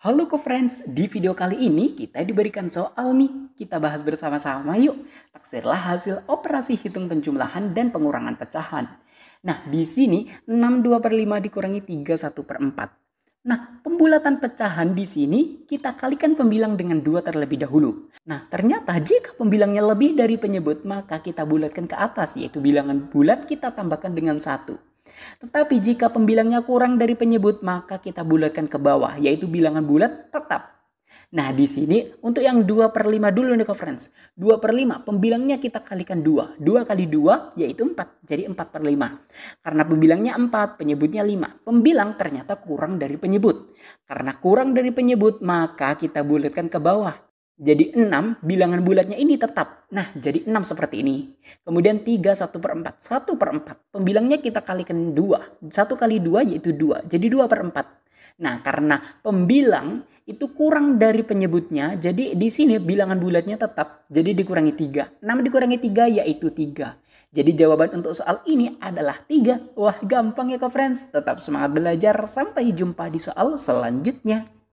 Halo co-friends, di video kali ini kita diberikan soal nih. Kita bahas bersama-sama yuk. Taksirlah hasil operasi hitung penjumlahan dan pengurangan pecahan. Nah, di sini 62 per 5 dikurangi 31 per 4. Nah, pembulatan pecahan di sini kita kalikan pembilang dengan 2 terlebih dahulu. Nah, ternyata jika pembilangnya lebih dari penyebut, maka kita bulatkan ke atas, yaitu bilangan bulat kita tambahkan dengan 1. Tetapi jika pembilangnya kurang dari penyebut, maka kita bulatkan ke bawah, yaitu bilangan bulat tetap. Nah, di sini untuk yang 2 per 5 dulu nih, conference. 2 per 5, pembilangnya kita kalikan 2. 2 kali 2 yaitu 4, jadi 4 per 5. Karena pembilangnya 4, penyebutnya 5. Pembilang ternyata kurang dari penyebut. Karena kurang dari penyebut, maka kita bulatkan ke bawah jadi 6 bilangan bulatnya ini tetap. Nah, jadi 6 seperti ini. Kemudian 3 1 per 4. 1 per 4. Pembilangnya kita kalikan 2. 1 kali 2 yaitu 2. Jadi 2 per 4. Nah, karena pembilang itu kurang dari penyebutnya. Jadi di sini bilangan bulatnya tetap. Jadi dikurangi 3. 6 dikurangi 3 yaitu 3. Jadi jawaban untuk soal ini adalah 3. Wah gampang ya kok friends. Tetap semangat belajar. Sampai jumpa di soal selanjutnya.